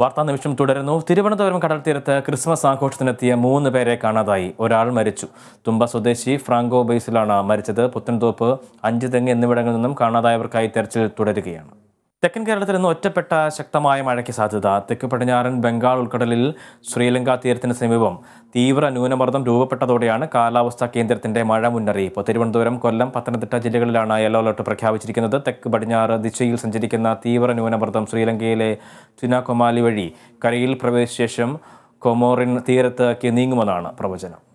വാർത്താ നിമിഷം തുടരുന്നു തിരുവനന്തപുരം കടൽ തീരത്ത് ക്രിസ്മസ് ആഘോഷത്തിനെത്തിയ മൂന്ന് പേരെ കാണാതായി ഒരാൾ മരിച്ചു തുമ്പ സ്വദേശി ഫ്രാങ്കോ ബേസിലാണ് മരിച്ചത് പുത്തൻതോപ്പ് അഞ്ചുതെങ്ങ് എന്നിവിടങ്ങളിൽ നിന്നും കാണാതായവർക്കായി തെരച്ചിൽ തുടരുകയാണ് തെക്കൻ കേരളത്തിൽ ഇന്ന് ഒറ്റപ്പെട്ട ശക്തമായ മഴയ്ക്ക് സാധ്യത തെക്ക് പടിഞ്ഞാറൻ ബംഗാൾ ഉൾക്കടലിൽ ശ്രീലങ്ക തീരത്തിന് സമീപം തീവ്ര ന്യൂനമർദ്ദം രൂപപ്പെട്ടതോടെയാണ് കാലാവസ്ഥാ കേന്ദ്രത്തിന്റെ മഴ മുന്നറിയിപ്പ് തിരുവനന്തപുരം കൊല്ലം പത്തനംതിട്ട ജില്ലകളിലാണ് യെല്ലോ അലർട്ട് പ്രഖ്യാപിച്ചിരിക്കുന്നത് തെക്ക് പടിഞ്ഞാറ് ദിശയിൽ സഞ്ചരിക്കുന്ന തീവ്ര ന്യൂനമർദ്ദം ശ്രീലങ്കയിലെ ചുനാകുമാലി വഴി കരയിൽ പ്രവേശിച്ച ശേഷം കൊമോറിൻ തീരത്തേക്ക് നീങ്ങുമെന്നാണ് പ്രവചനം